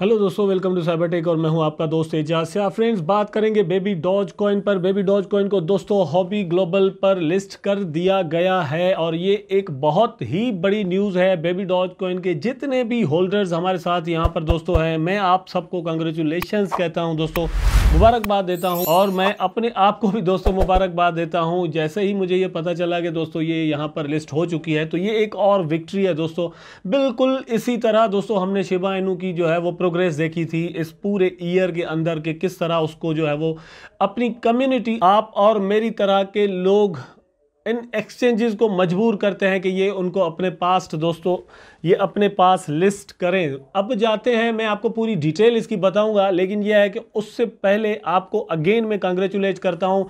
Hello दोस्तों welcome to cyber tech और मैं हूं आपका दोस्त एजाज से फ्रेंड्स बात करेंगे बेबी डॉज कॉइन पर बेबी डॉज कॉइन को दोस्तों हॉबी ग्लोबल पर लिस्ट कर दिया गया है और ये एक बहुत ही बड़ी न्यूज़ है बेबी डॉज कॉइन के जितने भी होल्डर्स हमारे साथ यहां पर दोस्तों हैं मैं आप सबको कंग्रेचुलेशन कहता हूँ दोस्तों मुबारकबाद देता हूं और मैं अपने आप को भी दोस्तों मुबारकबाद देता हूं जैसे ही मुझे ये पता चला कि दोस्तों ये यहाँ पर लिस्ट हो चुकी है तो ये एक और विक्ट्री है दोस्तों बिल्कुल इसी तरह दोस्तों हमने शिबा इनू की जो है वो प्रोग्रेस देखी थी इस पूरे ईयर के अंदर के किस तरह उसको जो है वो अपनी कम्युनिटी आप और मेरी तरह के लोग इन एक्सचेंजेस को मजबूर करते हैं कि ये उनको अपने पास दोस्तों ये अपने पास लिस्ट करें अब जाते हैं मैं आपको पूरी डिटेल इसकी बताऊंगा लेकिन यह है कि उससे पहले आपको अगेन मैं कंग्रेचुलेट करता हूं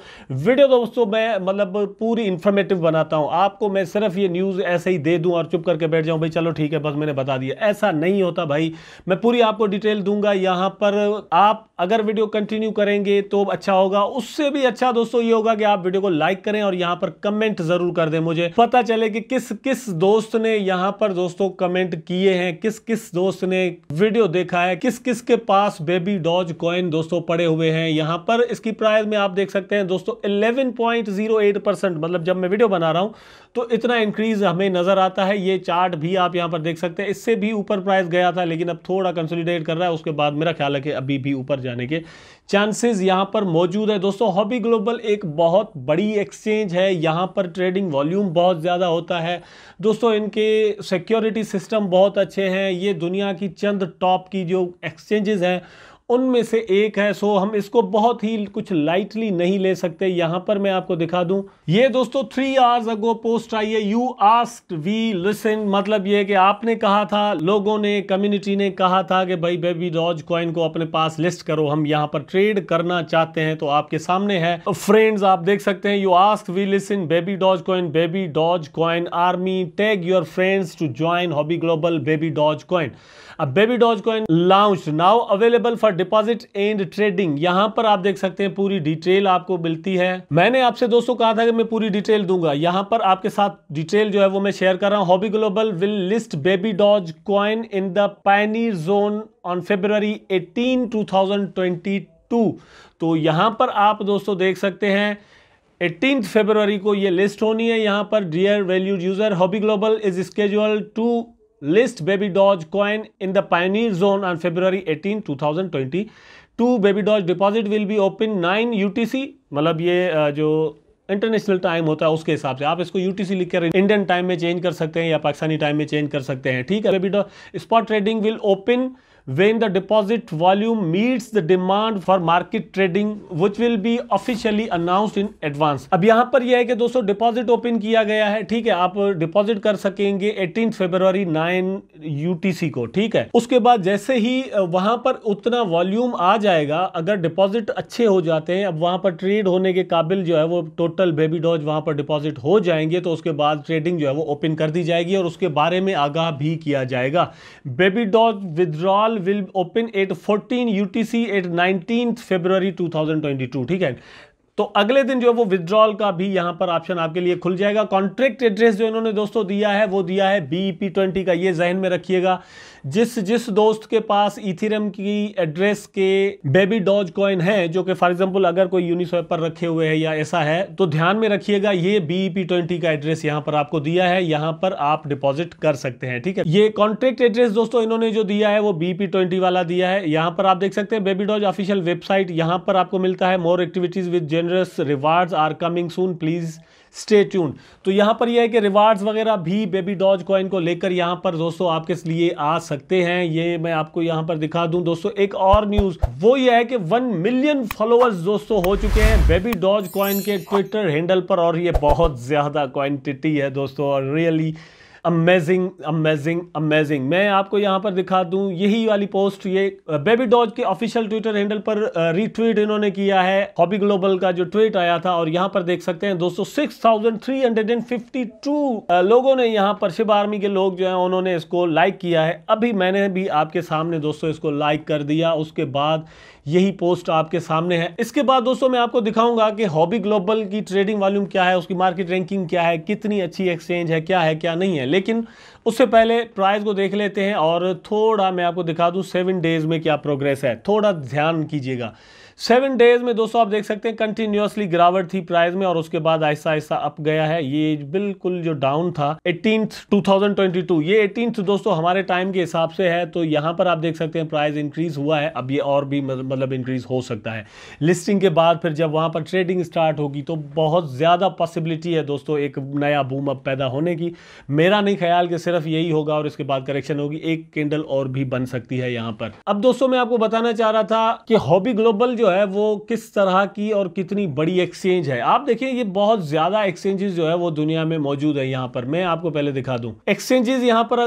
वीडियो दोस्तों मैं मतलब पूरी इंफॉर्मेटिव बनाता हूं आपको मैं सिर्फ ये न्यूज़ ऐसे ही दे दूं और चुप करके बैठ जाऊं भाई चलो ठीक है बस मैंने बता दिया ऐसा नहीं होता भाई मैं पूरी आपको डिटेल दूंगा यहाँ पर आप अगर वीडियो कंटिन्यू करेंगे तो अच्छा होगा उससे भी अच्छा दोस्तों ये होगा कि आप वीडियो को लाइक करें और यहाँ पर कमेंट कमेंट जरूर कर दे मुझे पता चले कि किस किस दोस्त ने यहाँ पर दोस्तों कमेंट किए हैं किस किस दोस्त ने वीडियो देखा है किस किस के पास बेबी डॉज कॉइन दोस्तों पड़े हुए हैं यहाँ पर इसकी प्राइस में आप देख सकते हैं दोस्तों 11.08 परसेंट मतलब जब मैं वीडियो बना रहा हूँ तो इतना इंक्रीज हमें नज़र आता है ये चार्ट भी आप यहाँ पर देख सकते हैं इससे भी ऊपर प्राइस गया था लेकिन अब थोड़ा कंसोलिडेट कर रहा है उसके बाद मेरा ख्याल है कि अभी भी ऊपर जाने के चांसेस यहाँ पर मौजूद है दोस्तों हॉबी ग्लोबल एक बहुत बड़ी एक्सचेंज है यहाँ पर ट्रेडिंग वॉल्यूम बहुत ज़्यादा होता है दोस्तों इनके सिक्योरिटी सिस्टम बहुत अच्छे हैं ये दुनिया की चंद टॉप की जो एक्सचेंजेस हैं उनमें से एक है सो हम इसको बहुत ही कुछ लाइटली नहीं ले सकते यहां पर मैं आपको दिखा दूं ये दोस्तों थ्री आवर्स अगो पोस्ट आई है यू आस्क वी लिसन मतलब ये कि आपने कहा था लोगों ने कम्युनिटी ने कहा था कि भाई बेबी डॉज कॉइन को अपने पास लिस्ट करो हम यहां पर ट्रेड करना चाहते हैं तो आपके सामने है फ्रेंड्स आप देख सकते हैं you ask we listen baby Dodge coin baby Dodge coin army tag your friends to join हॉबी ग्लोबल बेबी डॉज कॉइन अब baby Dodge coin launch now available for deposit and trading यहां पर आप देख सकते हैं पूरी डिटेल आपको मिलती है मैंने आपसे दोस्तों कहा था कि मैं पूरी डिटेल दूंगा यहां पर आपके साथ डिटेल जो है वो मैं शेयर कर रहा हूं हॉबी global will list baby Doge coin in the penny zone on February eighteen two तो यहां पर आप दोस्तों देख सकते हैं एटीन फेबरवरी को ये लिस्ट होनी है यहाँ पर डियर वैल्यूड यूज़र हॉबी global is scheduled to list Baby Doge coin in the Pioneer Zone on February 18, 2020. Two Baby Doge deposit will be open 9 UTC. मतलब ये जो इंटरनेशनल टाइम होता है उसके हिसाब से आप इसको यूटीसी लिखकर इंडियन टाइम में चेंज कर सकते हैं या पाकिस्तानी टाइम में चेंज कर सकते हैं ठीक है baby Doge spot trading will open when the deposit volume meets the demand for market trading which will be officially announced in advance अब यहाँ पर यह है कि दोस्तों डिपॉजिट ओपन किया गया है ठीक है आप डिपॉजिट कर सकेंगे 18 फरवरी 9 यूटीसी को ठीक है उसके बाद जैसे ही वहां पर उतना वॉल्यूम आ जाएगा अगर डिपॉजिट अच्छे हो जाते हैं अब वहां पर ट्रेड होने के काबिल जो है वो टोटल बेबी डॉज वहां पर डिपॉजिट हो जाएंगे तो उसके बाद ट्रेडिंग जो है वो ओपन कर दी जाएगी और उसके बारे में आगाह भी किया जाएगा baby Doge withdrawal will open at 14 UTC at nineteen February two thousand twenty two ठीक है तो अगले दिन जो है वो विद्रॉल का भी यहां पर ऑप्शन आपके लिए खुल जाएगा कॉन्ट्रैक्ट एड्रेस जो इन्होंने दोस्तों दिया है वो दिया है बीपी ट्वेंटी e का ये जहन में रखिएगा जिस जिस दोस्त के पास इथिरम की एड्रेस के बेबी डॉज कॉइन है जो कि फॉर एग्जांपल अगर कोई यूनिस्वेप पर रखे हुए है या ऐसा है तो ध्यान में रखिएगा ये बीपी ट्वेंटी e का एड्रेस यहाँ पर आपको दिया है यहां पर आप डिपॉजिट कर सकते हैं ठीक है ये कॉन्ट्रैक्ट एड्रेस दोस्तों इन्होंने जो दिया है वो बीपी ट्वेंटी e वाला दिया है यहां पर आप देख सकते हैं बेबी डॉज ऑफिशियल वेबसाइट यहां पर आपको मिलता है मोर एक्टिविटीज विद जेन generous rewards are coming soon please stay tune तो यहाँ पर यह है कि रिवार्ड्स वगैरह भी बेबी डॉज कॉइन को लेकर यहाँ पर दोस्तों आपके लिए आ सकते हैं ये मैं आपको यहाँ पर दिखा दूँ दोस्तों एक और न्यूज़ वो ये है कि वन मिलियन फॉलोअर्स दोस्तों हो चुके हैं बेबी डॉज कॉइन के ट्विटर हैंडल पर और ये बहुत ज़्यादा क्वान्टिटी है दोस्तों और really really amazing amazing amazing मैं आपको यहाँ पर दिखा दूं यही वाली पोस्ट ये बेबी uh, डॉज के ऑफिशियल ट्विटर हैंडल पर रीट्वीट uh, इन्होंने किया है हॉबी ग्लोबल का जो ट्वीट आया था और यहाँ पर देख सकते हैं दोस्तों uh, लोगों ने यहां पर शिव आर्मी के लोग जो है उन्होंने इसको लाइक किया है अभी मैंने भी आपके सामने दोस्तों इसको लाइक कर दिया उसके बाद यही पोस्ट आपके सामने है इसके बाद दोस्तों मैं आपको दिखाऊंगा कि हॉबी ग्लोबल की ट्रेडिंग वॉल्यूम क्या है उसकी मार्केट रैंकिंग क्या है कितनी अच्छी एक्सचेंज है क्या है क्या नहीं है लेकिन उससे पहले प्राइस को देख लेते हैं और थोड़ा मैं आपको दिखा दूँ सेवन डेज़ में क्या प्रोग्रेस है थोड़ा ध्यान कीजिएगा सेवन डेज में दोस्तों आप देख सकते हैं कंटिन्यूसली गिरावट थी प्राइस में और उसके बाद ऐसा ऐसा अप गया है ये बिल्कुल जो डाउन था एटीन 2022 ये एटीन दोस्तों हमारे टाइम के हिसाब से है तो यहाँ पर आप देख सकते हैं प्राइस इंक्रीज हुआ है अब ये और भी मतलब इंक्रीज हो सकता है लिस्टिंग के बाद फिर जब वहां पर ट्रेडिंग स्टार्ट होगी तो बहुत ज़्यादा पॉसिबिलिटी है दोस्तों एक नया बूम अप पैदा होने की मेरा नहीं ख्याल कि सिर्फ यही होगा और इसके बाद करेक्शन होगी एक कैंडल और भी बन सकती है यहाँ पर अब दोस्तों मैं आपको बताना चाह रहा था कि हॉबी ग्लोबल जो जो है वो किस तरह की और कितनी बड़ी एक्सचेंज है आप देखिए ये बहुत ज़्यादा एक्सचेंजेस जो है वो दुनिया में मौजूद है यहाँ पर मैं आपको पहले दिखा दू एक्सचेंजेस यहाँ पर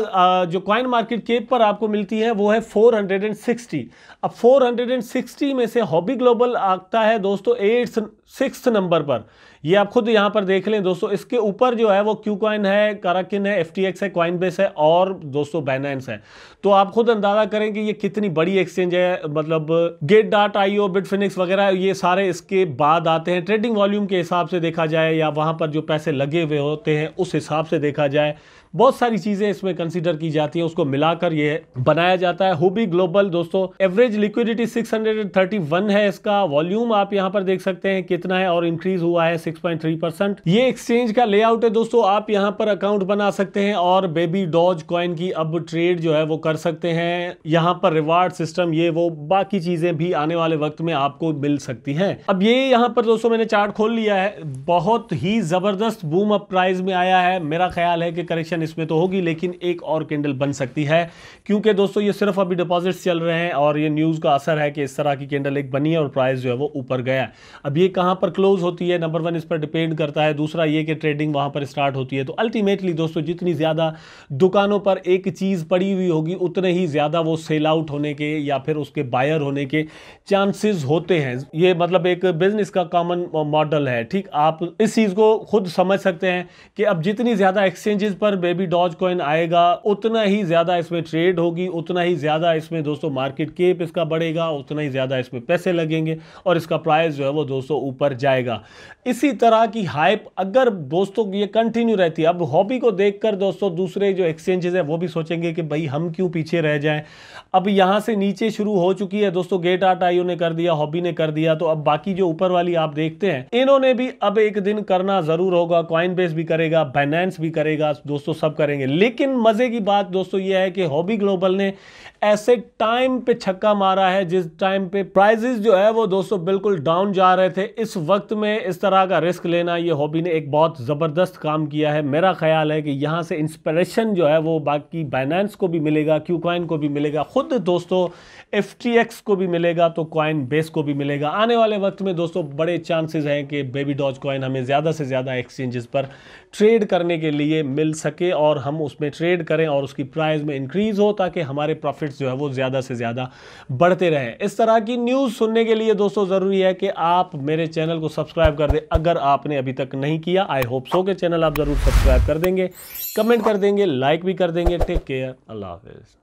जो कॉइन मार्केट केप पर आपको मिलती है वो है 460 अब 460 में से हॉबी ग्लोबल आता है दोस्तों एट्स सिक्स नंबर पर ये आप खुद यहाँ पर देख लें दोस्तों इसके ऊपर जो है वो क्यू क्वाइन है काराकिन है एफ है क्वाइन बेस है और दोस्तों बैनेंस है तो आप खुद अंदाजा करें कि ये कितनी बड़ी एक्सचेंज है मतलब गेट डाट आई ओ बिटफिनिक्स वगैरह ये सारे इसके बाद आते हैं ट्रेडिंग वॉल्यूम के हिसाब से देखा जाए या वहाँ पर जो पैसे लगे हुए होते हैं उस हिसाब से देखा जाए बहुत सारी चीज़ें इसमें कंसिडर की जाती हैं उसको मिलाकर ये बनाया जाता है हुबी ग्लोबल दोस्तों एवरेज लिक्विडिटी 631 है इसका वॉल्यूम आप यहाँ पर देख सकते हैं कितना है और इंक्रीज हुआ है 6.3 परसेंट ये एक्सचेंज का लेआउट है दोस्तों आप यहाँ पर अकाउंट बना सकते हैं और बेबी डॉज कॉइन की अब ट्रेड जो है वो कर सकते हैं यहाँ पर रिवार्ड सिस्टम ये वो बाकी चीजें भी आने वाले वक्त में आपको मिल सकती हैं अब ये यहाँ पर दोस्तों मैंने चार्ट खोल लिया है बहुत ही जबरदस्त बूम अप प्राइस में आया है मेरा ख्याल है कि करेक्शन कंडीशन इसमें तो होगी लेकिन एक और कैंडल बन सकती है क्योंकि दोस्तों ये सिर्फ अभी डिपॉजिट्स चल रहे हैं और ये न्यूज़ का असर है कि इस तरह की कैंडल एक बनी है और प्राइस जो है वो ऊपर गया अब ये कहाँ पर क्लोज होती है नंबर वन इस पर डिपेंड करता है दूसरा ये कि ट्रेडिंग वहाँ पर स्टार्ट होती है तो अल्टीमेटली दोस्तों जितनी ज़्यादा दुकानों पर एक चीज़ पड़ी हुई होगी उतने ही ज़्यादा वो सेल आउट होने के या फिर उसके बायर होने के चांसेस होते हैं ये मतलब एक बिजनेस का कॉमन मॉडल है ठीक आप इस चीज़ को खुद समझ सकते हैं कि अब जितनी ज़्यादा एक्सचेंजेस पर पे भी डॉज कॉइन आएगा उतना ही ज्यादा इसमें ट्रेड होगी उतना ही ज्यादा इसमें दोस्तों मार्केट केप इसका बढ़ेगा उतना ही ज्यादा इसमें पैसे लगेंगे और इसका प्राइस जो है वो दोस्तों ऊपर जाएगा इसी तरह की हाइप अगर दोस्तों ये कंटिन्यू रहती है अब हॉबी को देखकर दोस्तों दूसरे जो एक्सचेंजेस है वो भी सोचेंगे कि भाई हम क्यों पीछे रह जाएं अब यहाँ से नीचे शुरू हो चुकी है दोस्तों गेट आर्ट आईओ ने कर दिया हॉबी ने कर दिया तो अब बाकी जो ऊपर वाली आप देखते हैं इन्होंने भी अब एक दिन करना जरूर होगा कॉइन भी करेगा फाइनेंस भी करेगा दोस्तों सब करेंगे लेकिन मज़े की बात दोस्तों ये है कि हॉबी ग्लोबल ने ऐसे टाइम पे छक्का मारा है जिस टाइम पे प्राइजेस जो है वो दोस्तों बिल्कुल डाउन जा रहे थे इस वक्त में इस तरह का रिस्क लेना ये हॉबी ने एक बहुत ज़बरदस्त काम किया है मेरा ख्याल है कि यहाँ से इंस्पिरेशन जो है वो बाकी बाइनेंस को भी मिलेगा क्यू क्वाइन को भी मिलेगा ख़ुद दोस्तों एफ को भी मिलेगा तो कॉइन बेस को भी मिलेगा आने वाले वक्त में दोस्तों बड़े चांसेज हैं कि बेबी डॉज कॉइन हमें ज़्यादा से ज़्यादा एक्सचेंजेस पर ट्रेड करने के लिए मिल सके सके और हम उसमें ट्रेड करें और उसकी प्राइस में इंक्रीज़ हो ताकि हमारे प्रॉफिट्स जो है वो ज़्यादा से ज़्यादा बढ़ते रहें इस तरह की न्यूज़ सुनने के लिए दोस्तों ज़रूरी है कि आप मेरे चैनल को सब्सक्राइब कर दें अगर आपने अभी तक नहीं किया आई होप सो के चैनल आप ज़रूर सब्सक्राइब कर देंगे कमेंट कर देंगे लाइक भी कर देंगे टेक केयर अल्लाह हाफिज़